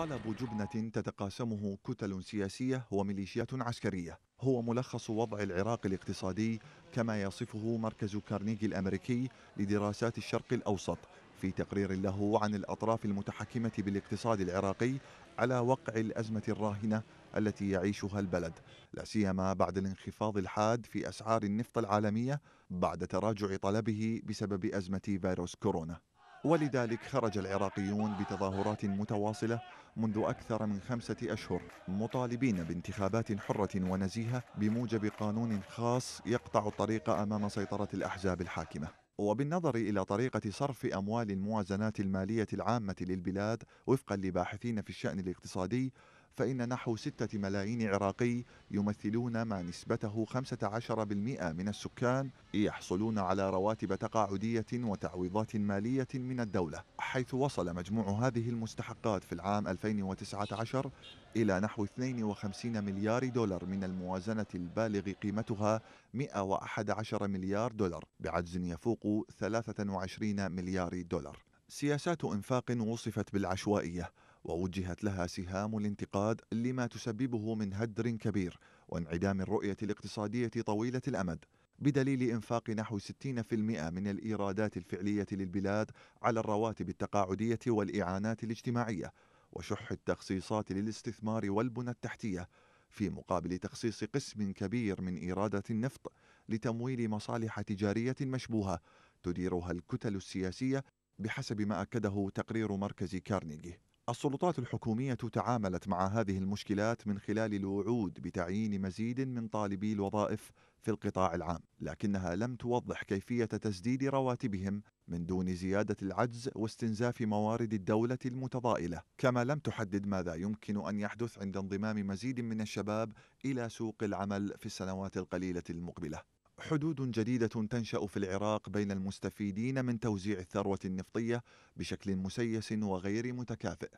قالب جبنة تتقاسمه كتل سياسية وميليشيات عسكرية هو ملخص وضع العراق الاقتصادي كما يصفه مركز كارنيجي الأمريكي لدراسات الشرق الأوسط في تقرير له عن الأطراف المتحكمة بالاقتصاد العراقي على وقع الأزمة الراهنة التي يعيشها البلد لا سيما بعد الانخفاض الحاد في أسعار النفط العالمية بعد تراجع طلبه بسبب أزمة فيروس كورونا ولذلك خرج العراقيون بتظاهرات متواصلة منذ أكثر من خمسة أشهر مطالبين بانتخابات حرة ونزيهة بموجب قانون خاص يقطع الطريق أمام سيطرة الأحزاب الحاكمة وبالنظر إلى طريقة صرف أموال الموازنات المالية العامة للبلاد وفقا لباحثين في الشأن الاقتصادي فإن نحو ستة ملايين عراقي يمثلون ما نسبته 15% من السكان يحصلون على رواتب تقاعدية وتعويضات مالية من الدولة حيث وصل مجموع هذه المستحقات في العام 2019 إلى نحو 52 مليار دولار من الموازنة البالغ قيمتها 111 مليار دولار بعجز يفوق 23 مليار دولار سياسات انفاق وصفت بالعشوائيه ووجهت لها سهام الانتقاد لما تسببه من هدر كبير وانعدام الرؤية الاقتصادية طويلة الأمد بدليل إنفاق نحو 60% من الإيرادات الفعلية للبلاد على الرواتب التقاعدية والإعانات الاجتماعية وشح التخصيصات للاستثمار والبنى التحتية في مقابل تخصيص قسم كبير من إيرادات النفط لتمويل مصالح تجارية مشبوهة تديرها الكتل السياسية بحسب ما أكده تقرير مركز كارنيجي السلطات الحكومية تعاملت مع هذه المشكلات من خلال الوعود بتعيين مزيد من طالبي الوظائف في القطاع العام، لكنها لم توضح كيفية تسديد رواتبهم من دون زيادة العجز واستنزاف موارد الدولة المتضائلة، كما لم تحدد ماذا يمكن أن يحدث عند انضمام مزيد من الشباب إلى سوق العمل في السنوات القليلة المقبلة. حدود جديدة تنشأ في العراق بين المستفيدين من توزيع الثروة النفطية بشكل مسيس وغير متكافئ،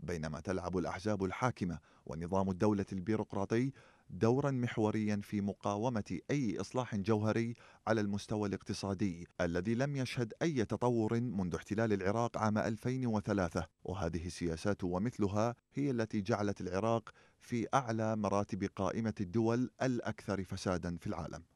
بينما تلعب الأحزاب الحاكمة ونظام الدولة البيروقراطي دورا محوريا في مقاومة أي إصلاح جوهري على المستوى الاقتصادي الذي لم يشهد أي تطور منذ احتلال العراق عام 2003 وهذه السياسات ومثلها هي التي جعلت العراق في أعلى مراتب قائمة الدول الأكثر فسادا في العالم